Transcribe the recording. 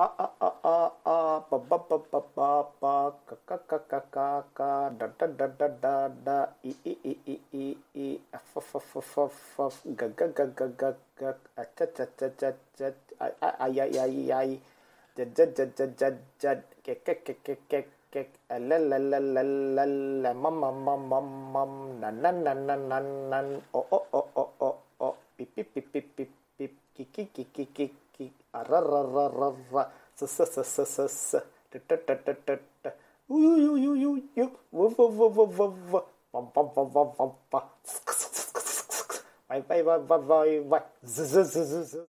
ah ah ah ah ah ba ba ba ba ba ba ka ka ka ka ka ka da da da da da da e e e e e e f f f f f f ki ra ra ra ra ra sa sa sa sa sa sa ta ta ta ta ta ta ooh you you you you woof woof woof woof woof woof bum bum bum bum bum bum vai vai vai vai vai z z z z